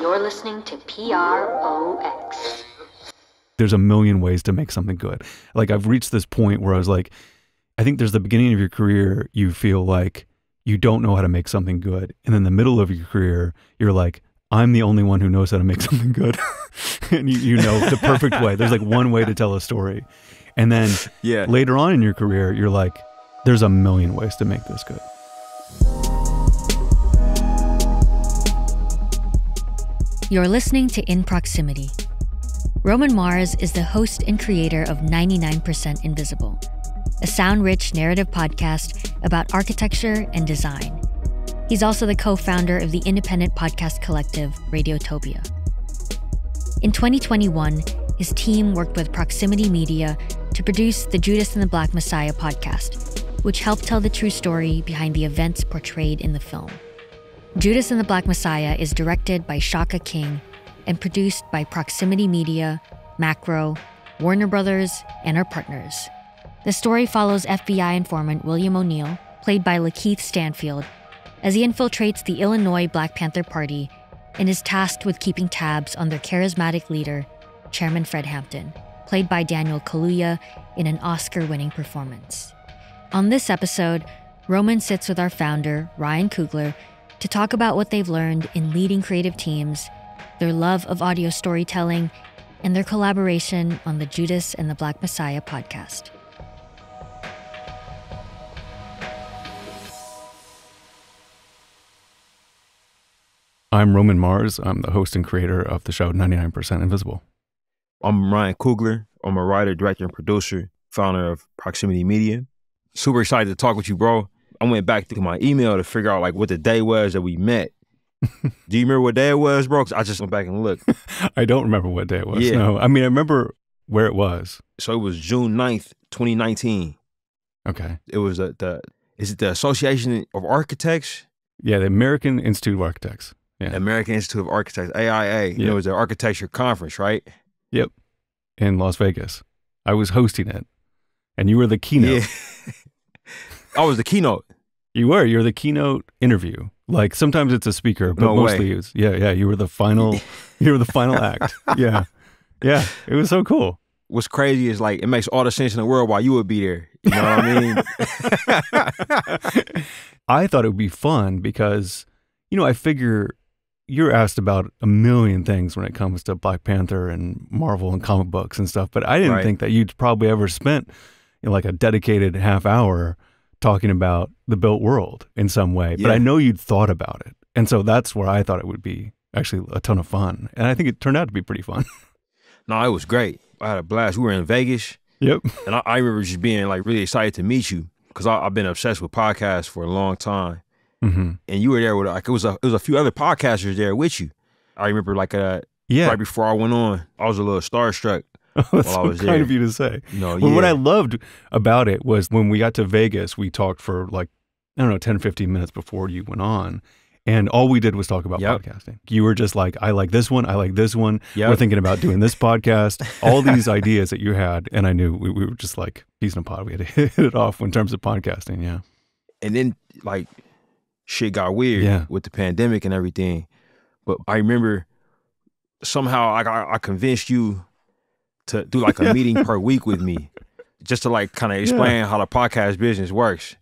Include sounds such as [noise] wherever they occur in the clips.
you're listening to PROX. There's a million ways to make something good. Like, I've reached this point where I was like, I think there's the beginning of your career, you feel like you don't know how to make something good. And then the middle of your career, you're like, I'm the only one who knows how to make [laughs] something good. [laughs] and you, you know the perfect way. There's like one way to tell a story. And then yeah. later on in your career, you're like, there's a million ways to make this good. You're listening to In Proximity. Roman Mars is the host and creator of 99% Invisible, a sound rich narrative podcast about architecture and design. He's also the co founder of the independent podcast collective Radiotopia. In 2021, his team worked with Proximity Media to produce the Judas and the Black Messiah podcast, which helped tell the true story behind the events portrayed in the film. Judas and the Black Messiah is directed by Shaka King and produced by Proximity Media, Macro, Warner Brothers, and our partners. The story follows FBI informant William O'Neill, played by Lakeith Stanfield, as he infiltrates the Illinois Black Panther Party and is tasked with keeping tabs on their charismatic leader, Chairman Fred Hampton, played by Daniel Kaluuya in an Oscar winning performance. On this episode, Roman sits with our founder, Ryan Kugler, to talk about what they've learned in leading creative teams, their love of audio storytelling, and their collaboration on the Judas and the Black Messiah podcast. I'm Roman Mars. I'm the host and creator of the show 99% Invisible. I'm Ryan Kugler. I'm a writer, director, and producer, founder of Proximity Media. Super excited to talk with you, bro. I went back through my email to figure out like what the day was that we met. [laughs] Do you remember what day it was, bro? Cause I just went back and looked. [laughs] I don't remember what day it was. Yeah. No, I mean I remember where it was. So it was June 9th, 2019. Okay. It was the is it the Association of Architects? Yeah, the American Institute of Architects. Yeah. American Institute of Architects, AIA. Yep. It was an architecture conference, right? Yep. In Las Vegas. I was hosting it. And you were the keynote. Yeah. [laughs] I was the keynote. You were. You're the keynote interview. Like sometimes it's a speaker, but no mostly it's yeah, yeah. You were the final. [laughs] you were the final act. Yeah, yeah. It was so cool. What's crazy is like it makes all the sense in the world why you would be there. You know what I mean? [laughs] [laughs] I thought it would be fun because you know I figure you're asked about a million things when it comes to Black Panther and Marvel and comic books and stuff, but I didn't right. think that you'd probably ever spent you know, like a dedicated half hour talking about the built world in some way, yeah. but I know you'd thought about it. And so that's where I thought it would be actually a ton of fun. And I think it turned out to be pretty fun. [laughs] no, it was great. I had a blast. We were in Vegas. Yep. And I, I remember just being like really excited to meet you because I've been obsessed with podcasts for a long time. Mm-hmm. And you were there with like it was a it was a few other podcasters there with you. I remember like uh yeah right before I went on, I was a little starstruck [laughs] That's while so I was kind there. of you to say. No, well, yeah. What I loved about it was when we got to Vegas, we talked for like, I don't know, 10, 15 minutes before you went on. And all we did was talk about yep. podcasting. You were just like, I like this one. I like this one. Yep. We're thinking about doing this podcast. [laughs] All these ideas that you had. And I knew we, we were just like peas in a pod. We had to [laughs] hit it off in terms of podcasting. Yeah. And then like shit got weird yeah. with the pandemic and everything. But I remember somehow I, I, I convinced you to do like a meeting per week with me just to like kind of explain yeah. how the podcast business works.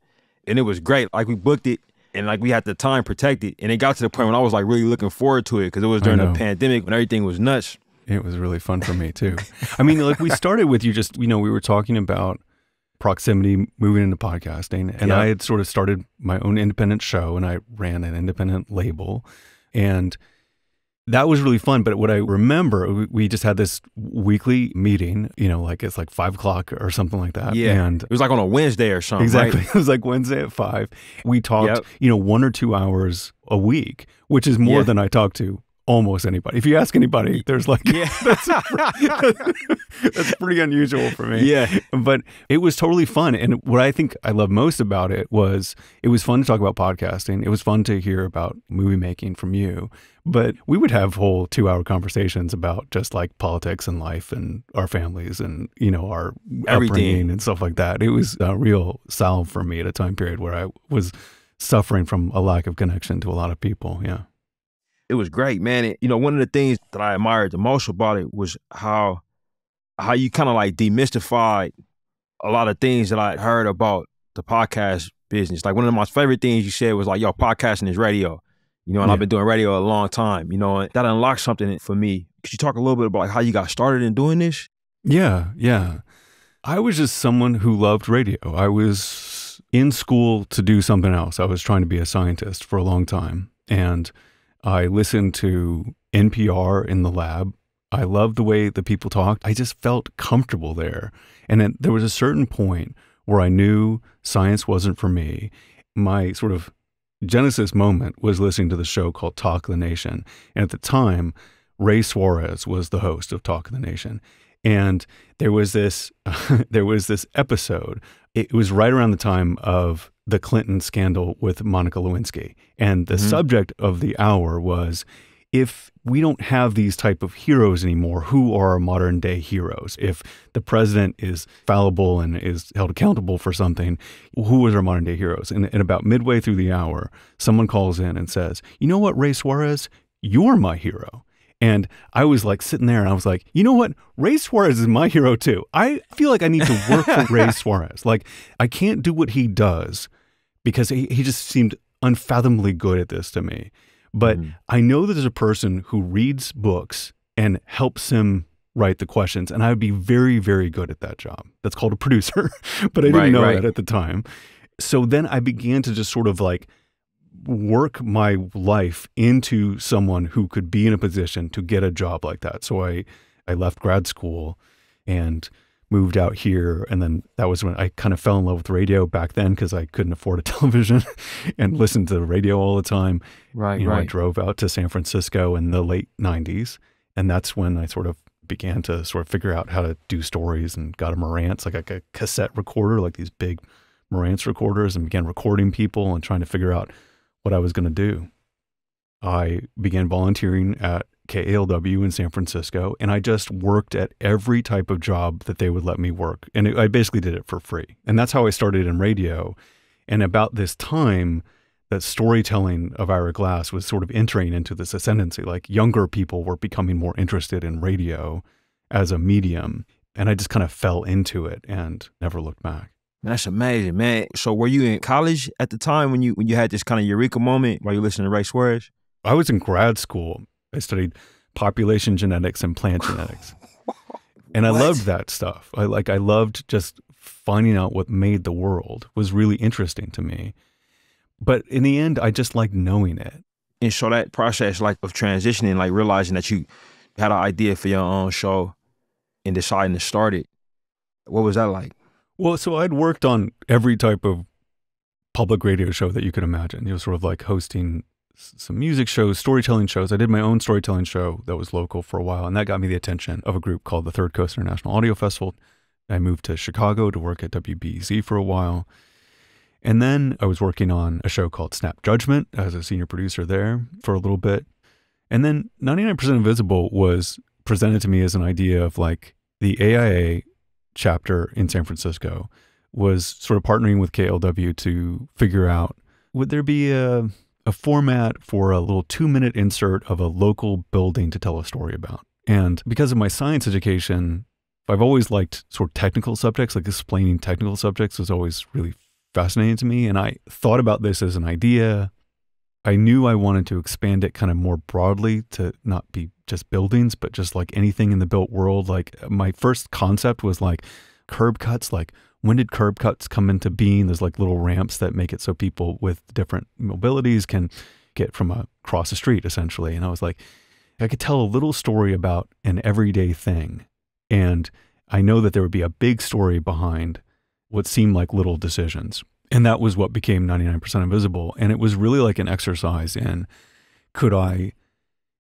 And it was great. Like we booked it and like we had the time protected. And it got to the point when I was like really looking forward to it because it was during the pandemic when everything was nuts. It was really fun for me too. I mean, like we started with you just, you know, we were talking about proximity moving into podcasting. And yeah. I had sort of started my own independent show and I ran an independent label. And that was really fun. But what I remember, we just had this weekly meeting, you know, like it's like five o'clock or something like that. Yeah. And it was like on a Wednesday or something. Exactly. Right? [laughs] It was like Wednesday at five. We talked, yep. you know, one or two hours a week, which is more yeah. than I talk to almost anybody. If you ask anybody, there's like, yeah. [laughs] that's, [laughs] that's pretty unusual for me. Yeah. But it was totally fun. And what I think I love most about it was it was fun to talk about podcasting. It was fun to hear about movie making from you. But we would have whole two hour conversations about just like politics and life and our families and, you know, our Everything. upbringing and stuff like that. It was a real salve for me at a time period where I was suffering from a lack of connection to a lot of people. Yeah it was great, man. It, you know, one of the things that I admired the most about it was how how you kind of like demystified a lot of things that I'd heard about the podcast business. Like one of my favorite things you said was like, "Yo, podcasting is radio." You know, and yeah. I've been doing radio a long time. You know, and that unlocked something for me. Could you talk a little bit about like how you got started in doing this? Yeah, yeah. I was just someone who loved radio. I was in school to do something else. I was trying to be a scientist for a long time, and I listened to NPR in the lab. I loved the way the people talked. I just felt comfortable there. And then there was a certain point where I knew science wasn't for me. My sort of genesis moment was listening to the show called Talk the Nation. And at the time, Ray Suarez was the host of Talk of the Nation. And there was this [laughs] there was this episode. It was right around the time of the Clinton scandal with Monica Lewinsky. And the mm -hmm. subject of the hour was if we don't have these type of heroes anymore, who are our modern day heroes? If the president is fallible and is held accountable for something, who is our modern day heroes? And, and about midway through the hour, someone calls in and says, you know what, Ray Suarez, you're my hero. And I was like sitting there and I was like, you know what? Ray Suarez is my hero too. I feel like I need to work for Ray [laughs] Suarez. Like, I can't do what he does because he, he just seemed unfathomably good at this to me. But mm. I know that there's a person who reads books and helps him write the questions. And I would be very, very good at that job. That's called a producer, [laughs] but I didn't right, know right. that at the time. So then I began to just sort of like work my life into someone who could be in a position to get a job like that. So I, I left grad school and moved out here. And then that was when I kind of fell in love with radio back then because I couldn't afford a [laughs] television and listened to the radio all the time. Right. You know, right. I drove out to San Francisco in the late 90s. And that's when I sort of began to sort of figure out how to do stories and got a Marantz, like a cassette recorder, like these big Marantz recorders, and began recording people and trying to figure out what I was going to do. I began volunteering at KALW in San Francisco, and I just worked at every type of job that they would let me work. And it, I basically did it for free. And that's how I started in radio. And about this time, that storytelling of Ira Glass was sort of entering into this ascendancy. Like younger people were becoming more interested in radio as a medium. And I just kind of fell into it and never looked back. That's amazing, man. So were you in college at the time when you when you had this kind of eureka moment while you listening to Ray Suarez? I was in grad school. I studied population genetics and plant [laughs] genetics. and I what? loved that stuff. I like I loved just finding out what made the world was really interesting to me. But in the end, I just liked knowing it. And so that process like of transitioning, like realizing that you had an idea for your own show and deciding to start it, what was that like? Well, so I'd worked on every type of public radio show that you could imagine. You know, sort of like hosting some music shows, storytelling shows. I did my own storytelling show that was local for a while, and that got me the attention of a group called the Third Coast International Audio Festival. I moved to Chicago to work at WBZ for a while. And then I was working on a show called Snap Judgment as a senior producer there for a little bit. And then 99% Invisible was presented to me as an idea of like the AIA chapter in San Francisco was sort of partnering with KLW to figure out would there be a, a format for a little two minute insert of a local building to tell a story about? And because of my science education, I've always liked sort of technical subjects, like explaining technical subjects was always really fascinating to me. And I thought about this as an idea. I knew I wanted to expand it kind of more broadly to not be just buildings, but just like anything in the built world. Like my first concept was like curb cuts, like when did curb cuts come into being? There's like little ramps that make it so people with different mobilities can get from a across the street essentially. And I was like, I could tell a little story about an everyday thing. And I know that there would be a big story behind what seemed like little decisions. And that was what became 99% Invisible. And it was really like an exercise in could I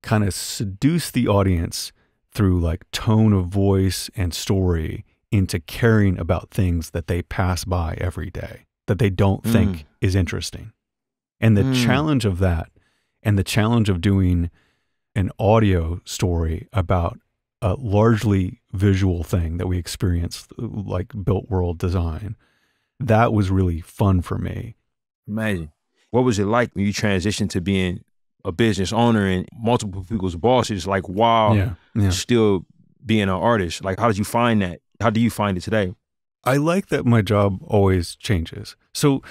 kind of seduce the audience through like tone of voice and story into caring about things that they pass by every day that they don't mm. think is interesting. And the mm. challenge of that and the challenge of doing an audio story about a largely visual thing that we experience like built world design that was really fun for me. Imagine. What was it like when you transitioned to being a business owner and multiple people's bosses, like while yeah, yeah. still being an artist? Like, how did you find that? How do you find it today? I like that my job always changes. So,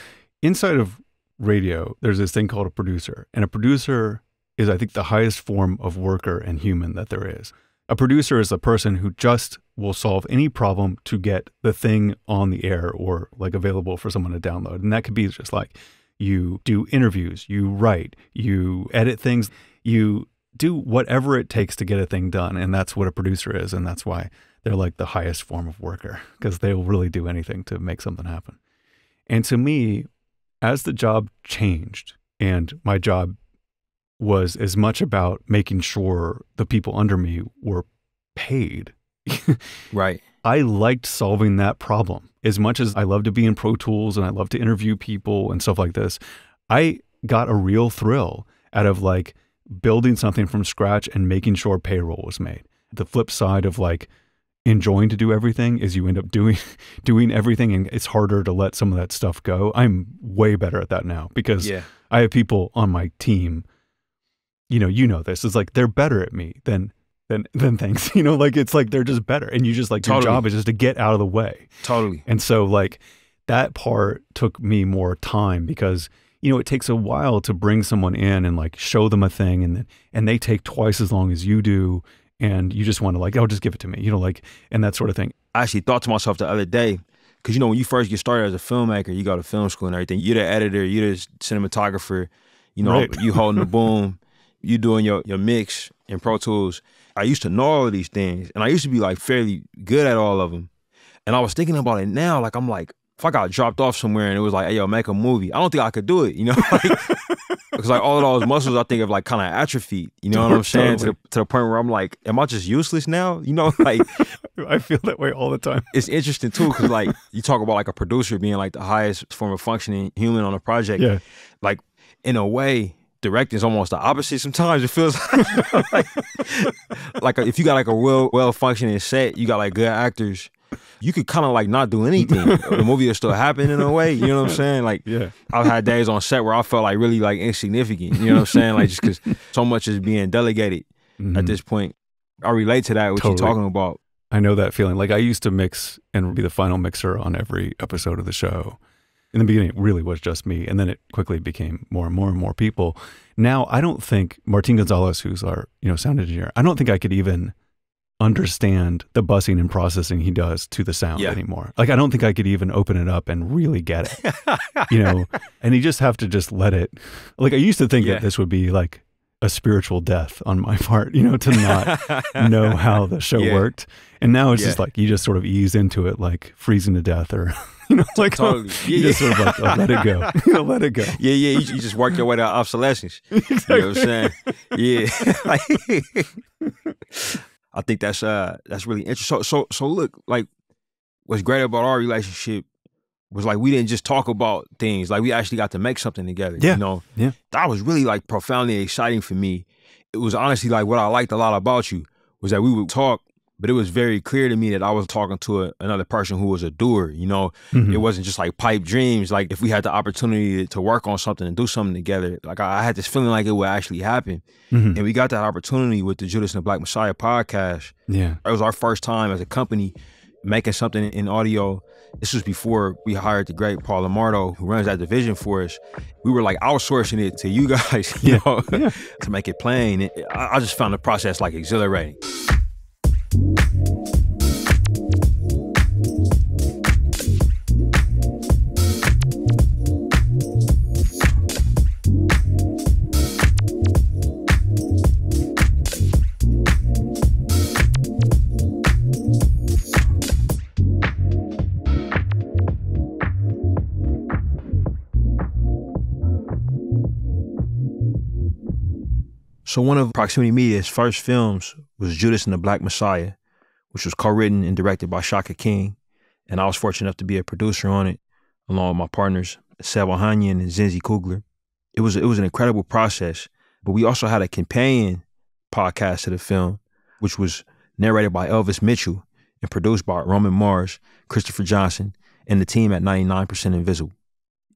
inside of radio, there's this thing called a producer, and a producer is, I think, the highest form of worker and human that there is. A producer is a person who just will solve any problem to get the thing on the air or like available for someone to download. And that could be just like you do interviews, you write, you edit things, you do whatever it takes to get a thing done. And that's what a producer is. And that's why they're like the highest form of worker because they will really do anything to make something happen. And to me, as the job changed and my job was as much about making sure the people under me were paid. right. I liked solving that problem. As much as I love to be in Pro Tools and I love to interview people and stuff like this, I got a real thrill out of like building something from scratch and making sure payroll was made. The flip side of like enjoying to do everything is you end up doing [laughs] doing everything and it's harder to let some of that stuff go. I'm way better at that now because yeah. I have people on my team you know, you know this. It's like they're better at me than than than things. [laughs] You know, like it's like they're just better. And you just like totally. your job is just to get out of the way. Totally. And so like that part took me more time because you know it takes a while to bring someone in and like show them a thing and and they take twice as long as you do and you just want to like oh just give it to me you know like and that sort of thing i actually thought to myself the other day because you know when you first get started as a filmmaker you go to film school and everything you're the editor you're the cinematographer you know right. you holding the [laughs] boom you doing your, your mix in Pro Tools, I used to know all these things and I used to be like fairly good at all of them. And I was thinking about it now, like I'm like, if I got dropped off somewhere and it was like, hey, yo, make a movie, I don't think I could do it, you know? [laughs] Because like, like all of those muscles I think of like kind of atrophied, you know what I'm [laughs] saying? Totally. To, the, to the point where I'm like, am I just useless now? You know, [laughs] like. I feel that way all the time. It's interesting too, because like you talk about like a producer being like the highest form of functioning human on a project. Yeah. Like in a way, directing is almost the opposite. Sometimes it feels [laughs] like, like, a, if you got like a well well functioning set, you got like good actors. You could kind of like not do anything. [laughs] the movie is still happening in a way. You know what I'm saying? Like, yeah, I've had days on set where I felt like really like insignificant. You know what I'm saying? Like, just because so much is being delegated mm-hmm. at this point. I relate to that what totally. you're talking about. I know that feeling. Like I used to mix and be the final mixer on every episode of the show in the beginning, it really was just me. And then it quickly became more and more and more people. Now, I don't think Martin Gonzalez, who's our you know sound engineer, I don't think I could even understand the bussing and processing he does to the sound yeah. anymore. Like I don't think I could even open it up and really get it. you know, [laughs] and you just have to just let it. Like I used to think yeah. that this would be like a spiritual death on my [laughs] part, you know, to not know [laughs] how the show yeah. worked. And now it's yeah. just like you just sort of ease into it, like freezing to death, or [laughs] you know, like totally. oh, yeah, you just sort of like oh, let it go, you let it go. Yeah, yeah, you, you just work your way to obsolescence. Exactly. You know what I'm saying? Yeah, I think that's uh that's really interesting. So so so look, like what's great about our relationship was like we didn't just talk about things like we actually got to make something together yeah. you know yeah that was really like profoundly exciting for me it was honestly like what i liked a lot about you was that we would talk but it was very clear to me that i was talking to a, another person who was a doer you know mm-hmm. it wasn't just like pipe dreams like if we had the opportunity to work on something and do something together like i, I had this feeling like it would actually happen mm-hmm. and we got that opportunity with the judas and the black messiah podcast yeah it was our first time as a company making something in audio this was before we hired the great Paul Lamardo, who runs that division for us. We were like outsourcing it to you guys, [laughs] you yeah. know, yeah. to make it plain. I just found the process like exhilarating. So one of Proximity Media's first films was Judas and the Black Messiah, which was co-written and directed by Shaka King, and I was fortunate enough to be a producer on it, along with my partners Sabo Hanyan and Zinzi Kugler. It was it was an incredible process, but we also had a companion podcast to the film, which was narrated by Elvis Mitchell and produced by Roman Mars, Christopher Johnson, and the team at 99% Invisible.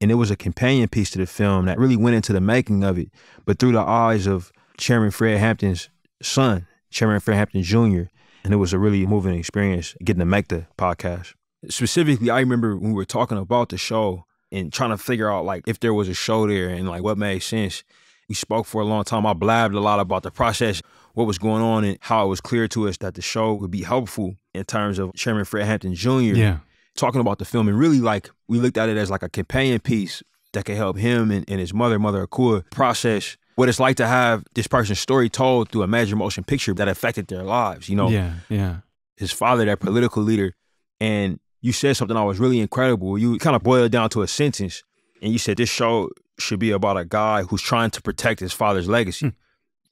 And it was a companion piece to the film that really went into the making of it, but through the eyes of Chairman Fred Hampton's son, Chairman Fred Hampton Jr., and it was a really moving experience getting to make the podcast. Specifically, I remember when we were talking about the show and trying to figure out like if there was a show there and like what made sense. We spoke for a long time. I blabbed a lot about the process, what was going on, and how it was clear to us that the show would be helpful in terms of Chairman Fred Hampton Jr. Yeah. talking about the film and really like we looked at it as like a companion piece that could help him and, and his mother, Mother Akua, process what it's like to have this person's story told through a major motion picture that affected their lives, you know? Yeah, yeah. His father, that political leader, and you said something that was really incredible. You kind of boiled down to a sentence, and you said this show should be about a guy who's trying to protect his father's legacy. Mm.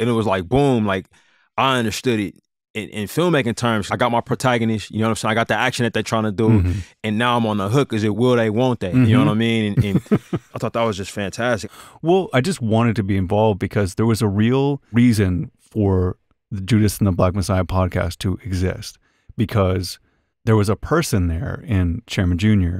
And it was like, boom, like I understood it in, in, filmmaking terms, I got my protagonist, you know what I'm saying? I got the action that they're trying to do, mm -hmm. and now I'm on the hook. Is it will they, won't they? Mm -hmm. You know what I mm-hmm. mean? And, and [laughs] I thought that was just fantastic. Well, I just wanted to be involved because there was a real reason for the Judas and the Black Messiah podcast to exist because there was a person there in Chairman Jr.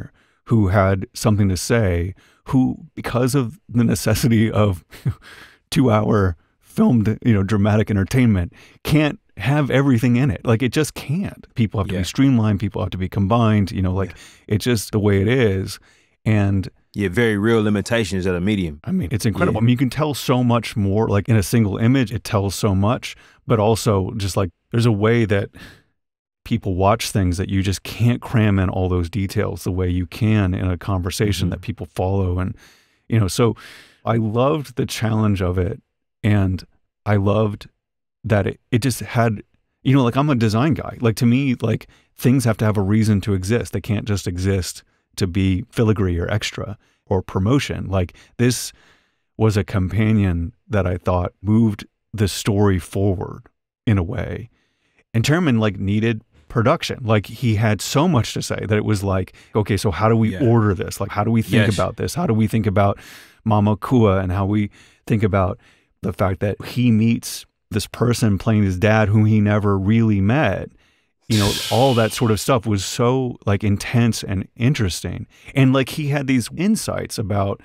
who had something to say, who, because of the necessity of [laughs] two hour filmed, you know, dramatic entertainment, can't have everything in it. Like it just can't. People have to yeah. be streamlined, people have to be combined, you know, like yeah. it's just the way it is. And yeah, very real limitations at a medium. I mean, it's incredible. Yeah. I mean, you can tell so much more like in a single image, it tells so much, but also just like there's a way that people watch things that you just can't cram in all those details the way you can in a conversation mm -hmm. that people follow and you know, so I loved the challenge of it and I loved that it, it just had you know like i'm a design guy like to me like things have to have a reason to exist they can't just exist to be filigree or extra or promotion like this was a companion that i thought moved the story forward in a way and Chairman like needed production like he had so much to say that it was like okay so how do we yeah. order this like how do we think yes. about this how do we think about mama kua and how we think about the fact that he meets this person playing his dad who he never really met you know all that sort of stuff was so like intense and interesting and like he had these insights about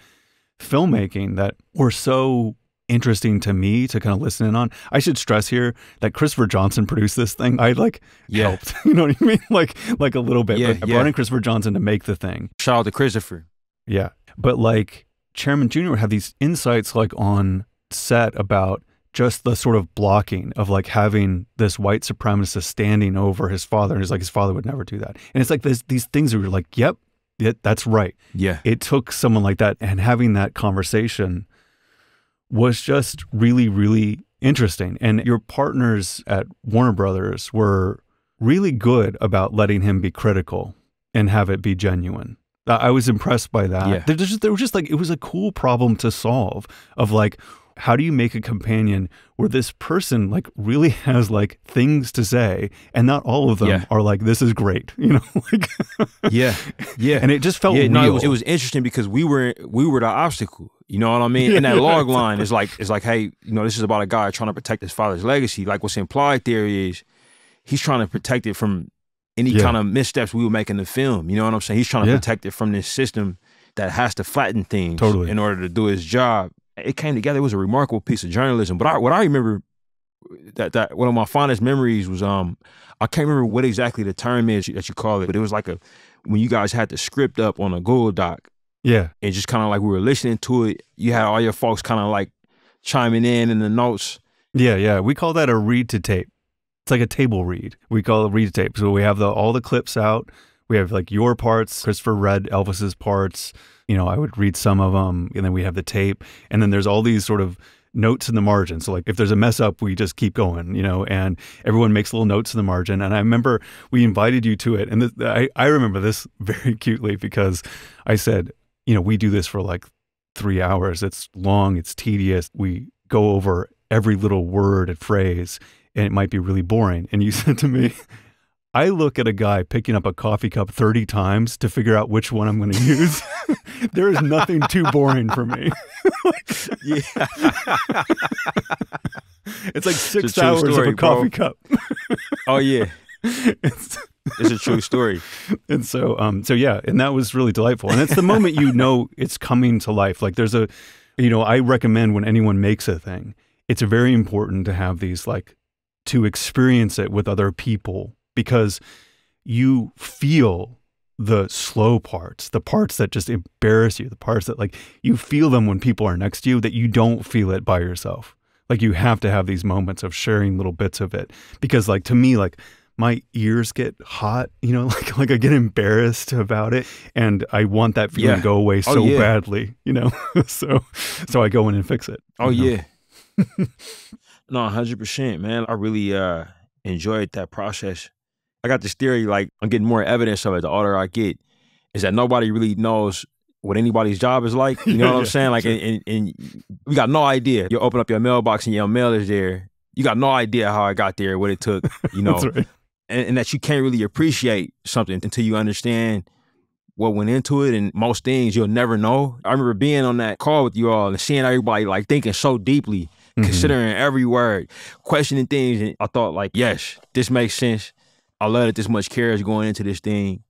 filmmaking that were so interesting to me to kind of listen in on i should stress here that christopher johnson produced this thing i like yeah. helped [laughs] you know what i mean like like a little bit yeah, i brought in christopher johnson to make the thing shout out to christopher yeah but like chairman junior would have these insights like on set about just the sort of blocking of like having this white supremacist standing over his father and he's like his father would never do that and it's like this, these things where you're like yep yeah, that's right yeah it took someone like that and having that conversation was just really really interesting and your partners at warner brothers were really good about letting him be critical and have it be genuine i was impressed by that yeah. there was just, just like it was a cool problem to solve of like how do you make a companion where this person like really [laughs] has like things to say and not all of them yeah. are like this is great [laughs] you know like [laughs] yeah yeah and it just felt yeah, no, it, was, it was interesting because we were we were the obstacle you know what i mean yeah, and that log line is like is like hey you know this is about a guy trying to protect his father's legacy like what's implied there is he's trying to protect it from any kind of missteps we would make in the film you know what i'm saying he's trying to protect it from this system that has to flatten things totally. in order to do his job it came together. It was a remarkable piece of journalism. But I, what I remember that that one of my fondest memories was um I can't remember what exactly the term is that you call it, but it was like a when you guys had the script up on a Google Doc. Yeah. And just kind of like we were listening to it. You had all your folks kind of like chiming in in the notes. Yeah, yeah. We call that a read to tape. It's like a table read. We call it read to tape. So we have the all the clips out. We have like your parts, Christopher Red Elvis's parts you know, I would read some of them and then we have the tape. And then there's all these sort of notes in the margin. So like if there's a mess up, we just keep going, you know, and everyone makes little notes in the margin. And I remember we invited you to it. And th- I, I remember this [laughs] very cutely because I said, you know, we do this for like three hours. It's long, it's tedious. We go over every little word and phrase and it might be really boring. And you [laughs] said to me, I look at a guy picking up a coffee cup 30 times to figure out which one I'm going to use. [laughs] there is nothing too boring for me. [laughs] yeah. it's like six it's hours story, of a coffee bro. cup. oh, yeah. [laughs] It's, it's a true story. And so, um, so yeah, and that was really delightful. And it's the moment you know it's coming to life. Like there's a, you know, I recommend when anyone makes a thing, it's very important to have these like to experience it with other people because you feel the slow parts, the parts that just embarrass you, the parts that like you feel them when people are next to you that you don't feel it by yourself. Like you have to have these moments of sharing little bits of it because like to me like my ears get hot, you know, [laughs] like like I get embarrassed about it and I want that feeling yeah. to go away oh, so oh, yeah. badly, you know. [laughs] so so I go in and fix it. Oh yeah. [laughs] no, 100%, man. I really uh enjoyed that process I got this theory, like I'm getting more evidence of it the older I get, is that nobody really knows what anybody's job is like. You know yeah, what I'm [laughs] saying? Like, sure. and, and, and, we got no idea. You open up your mailbox and your mail is there. You got no idea how I got there, what it took, you [laughs] know, right. and, and that you can't really appreciate something until you understand what went into it and most things you'll never know. I remember being on that call with you all and seeing everybody like thinking so deeply, mm -hmm. considering every word, questioning things. And I thought like, yes, this makes sense. I love that this much care is going into this thing.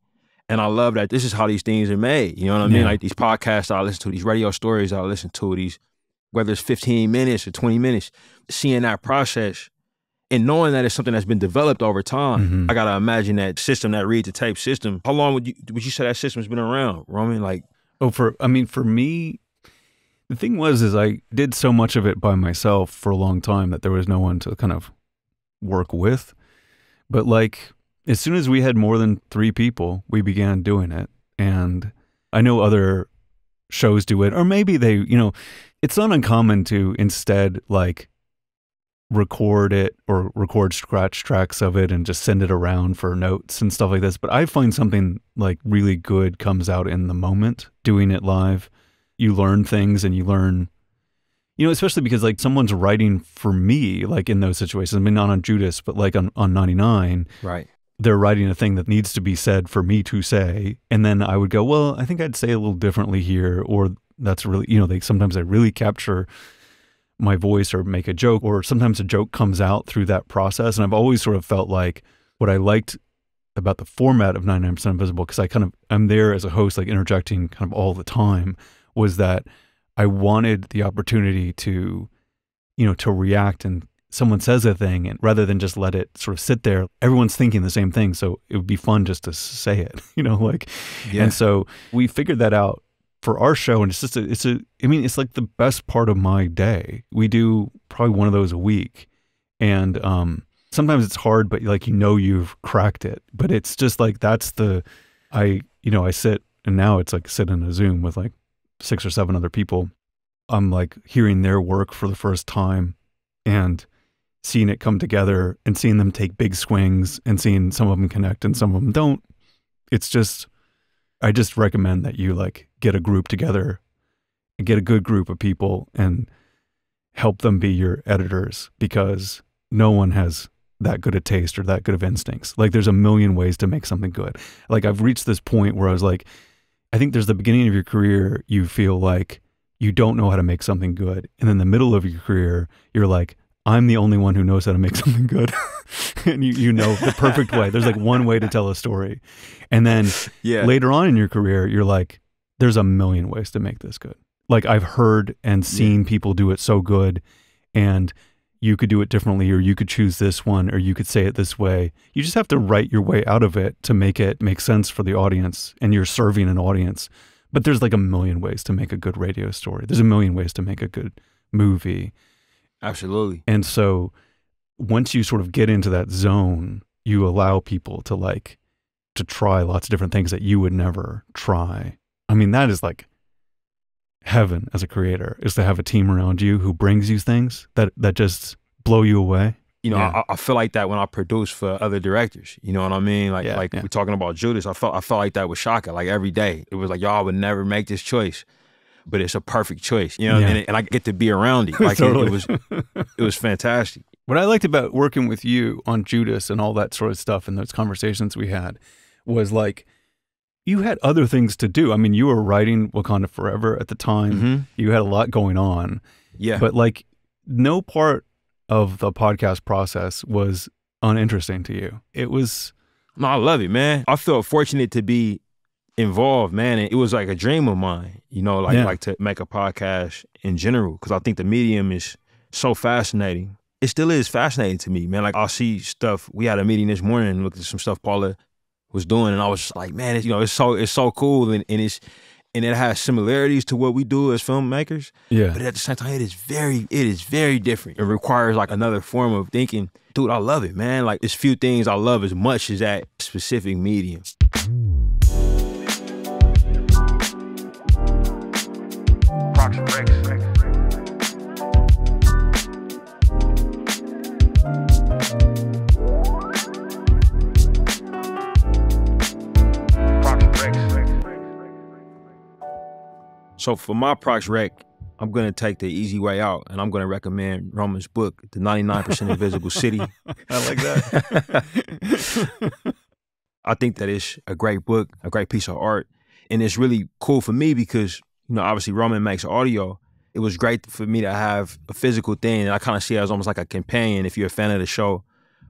And I love that this is how these things are made. You know what I mean? Yeah. Like these podcasts I listen to, these radio stories I listen to, these whether it's 15 minutes or 20 minutes, seeing that process and knowing that it's something that's been developed over time. Mm -hmm. I gotta imagine that system, that read to tape system. How long would you would you say that system's been around, Roman? Like Oh, for I mean, for me, the thing was is I did so much of it by myself for a long time that there was no one to kind of work with. But like as soon as we had more than three people, we began doing it. And I know other shows do it, or maybe they, you know, it's not uncommon to instead like record it or record scratch tracks of it and just send it around for notes and stuff like this. But I find something like really good comes out in the moment doing it live. You learn things and you learn, you know, especially because like someone's writing for me, like in those situations. I mean, not on Judas, but like on, on 99. Right they're writing a thing that needs to be said for me to say. And then I would go, well, I think I'd say a little differently here. Or that's really, you know, they sometimes they really capture my voice or make a joke, or sometimes a joke comes out through that process. And I've always sort of felt like what I liked about the format of 99% Invisible, because I kind of, I'm there as a host, like interjecting kind of all the time, was that I wanted the opportunity to, you know, to react and someone says a thing and rather than just let it sort of sit there everyone's thinking the same thing so it would be fun just to say it [laughs] you know like yeah. and so we figured that out for our show and it's just a, it's a i mean it's like the best part of my day we do probably one of those a week and um, sometimes it's hard but like you know you've cracked it but it's just like that's the i you know i sit and now it's like sit in a zoom with like six or seven other people i'm like hearing their work for the first time and seeing it come together and seeing them take big swings and seeing some of them connect and some of them don't. It's just, I just recommend that you like get a group together, get a good group of people and help them be your editors because no one has that good a taste or that good of instincts. Like there's a million ways to make something good. Like I've reached this point where I was like, I think there's the beginning of your career, you feel like you don't know how to make something good. And then the middle of your career, you're like, I'm the only one who knows how to make [laughs] something good. [laughs] and you, you know the perfect way. There's like one way to tell a story. And then yeah. later on in your career, you're like, there's a million ways to make this good. Like I've heard and seen yeah. people do it so good. And you could do it differently, or you could choose this one, or you could say it this way. You just have to write your way out of it to make it make sense for the audience. And you're serving an audience. But there's like a million ways to make a good radio story. There's a million ways to make a good movie Absolutely. And so once you sort of get into that zone, you allow people to like to try lots of different things that you would never try. I mean, that is like heaven as a creator is to have a team around you who brings you things that that just blow you away. You know, yeah. I, I, feel like that when I produce for other directors. You know what I mean? Like, yeah, like yeah. we're talking about Judas. I felt I felt like that with Shaka. Like every day, it was like y'all would never make this choice but it's a perfect choice, you know. Yeah. And, and, I get to be around you. [laughs] Like totally. it, it was, it was fantastic. What I liked about working with you on Judas and all that sort of stuff, and those conversations we had, was like you had other things to do. I mean, you were writing Wakanda Forever at the time. Mm -hmm. You had a lot going on. Yeah. But like, no part of the podcast process was uninteresting to you. It was. No, I love it, man. I felt fortunate to be involved, man. And it was like a dream of mine, you know, like yeah. like to make a podcast in general because I think the medium is so fascinating. It still is fascinating to me, man. Like I'll see stuff. We had a meeting this morning and looked at some stuff Paula was doing, and I was like, man, you know, it's so it's so cool, and, and it's and it has similarities to what we do as filmmakers. Yeah. But at the same time, it is very, it is very different. It requires like another form of thinking. Dude, I love it, man. Like there's few things I love as much as that specific medium. So for my prox rec, I'm going to take the easy way out and I'm going to recommend Roman's book, The 99% Invisible City. [laughs] I like that. [laughs] [laughs] I think that it's a great book, a great piece of art. And it's really cool for me because, you know, obviously Roman makes audio. It was great for me to have a physical thing. And I kind of see it as almost like a companion if you're a fan of the show.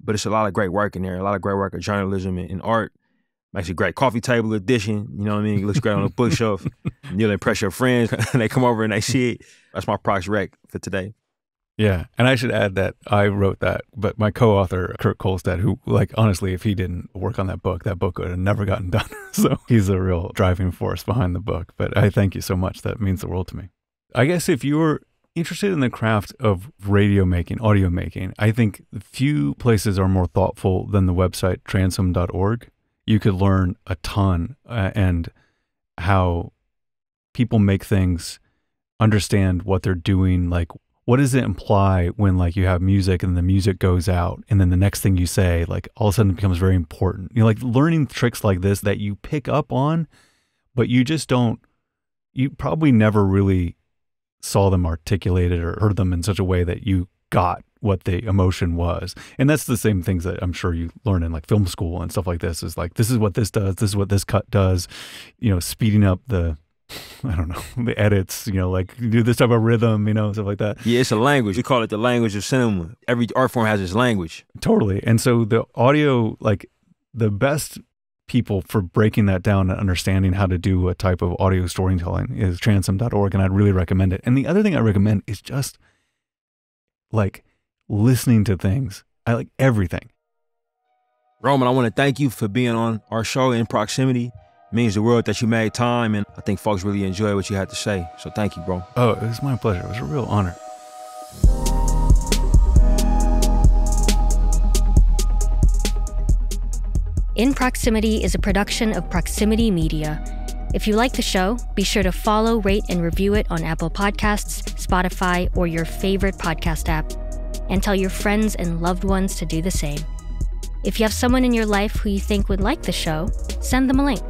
But it's a lot of great work in there, a lot of great work of journalism and, and art makes a great coffee table edition. You know what I mean? It looks great on the bookshelf. [laughs] You'll impress your friends. [laughs] they come over and they see it. That's my price rec for today. Yeah. And I should add that I wrote that, but my co author, Kurt Kolstad, who, like, honestly, if he didn't work on that book, that book would have never gotten [laughs] done. so he's the real driving force behind the book. But I thank you so much. That means the world to me. I guess if you're interested in the craft of radio making, audio making, I think few places are more thoughtful than the website transom.org you could learn a ton uh, and how people make things understand what they're doing like what does it imply when like you have music and the music goes out and then the next thing you say like all of a sudden becomes very important you know like learning tricks like this that you pick up on but you just don't you probably never really saw them articulated or heard them in such a way that you got what the emotion was. And that's the same things that I'm sure you learn in like film school and stuff like this is like this is what this does, this is what this cut does, you know, speeding up the I don't know, [laughs] the edits, you know, like do this type of rhythm, you know, stuff like that. Yeah, it's a language. We call it the language of cinema. Every art form has its language. Totally. And so the audio, like the best people for breaking that down and understanding how to do a type of audio storytelling is transom.org and I'd really recommend it. And the other thing I recommend is just like listening to things. I like everything. Roman, I want to thank you for being on our show in proximity. It means the world that you made time, and I think folks really enjoy what you had to say. So thank you, bro. Oh, it was my pleasure. It was a real honor. In Proximity is a production of Proximity Media. If you like the show, be sure to follow, rate, and review it on Apple Podcasts, Spotify, or your favorite podcast app and tell your friends and loved ones to do the same. If you have someone in your life who you think would like the show, send them a link.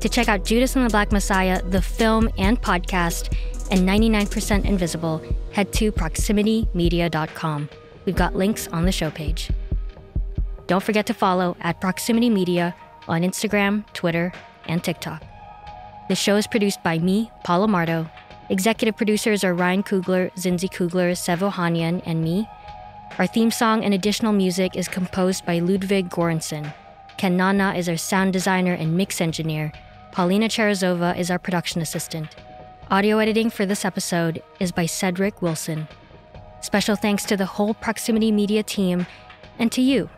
To check out Judas and the Black Messiah, the film and podcast, and 99% Invisible, head to proximitymedia.com. We've got links on the show page. Don't forget to follow at Proximity Media on Instagram, Twitter, and TikTok. The show is produced by me, Paula Marto. Executive producers are Ryan Kugler, Zinzi Kugler, Sevo Hanyan, and me, our theme song and additional music is composed by Ludwig Gorenson. Ken Nana is our sound designer and mix engineer. Paulina Cherizova is our production assistant. Audio editing for this episode is by Cedric Wilson. Special thanks to the whole Proximity Media team and to you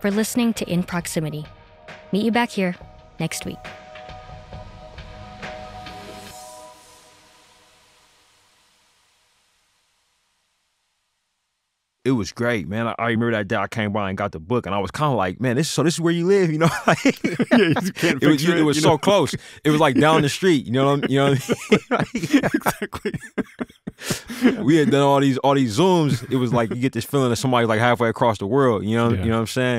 for listening to In Proximity. Meet you back here next week. it was great, man. I, I, remember that day I came by and got the book, and I was kind of like, man, this so this is where you live, [laughs] you know? [laughs] [laughs] yeah, you it was, it, it was so know? close. It was like down the street, you know? What you know? exactly. we had done all these all these zooms. It was like you get this feeling that somebody's like halfway across the world. You know? Yeah. You know what I'm saying?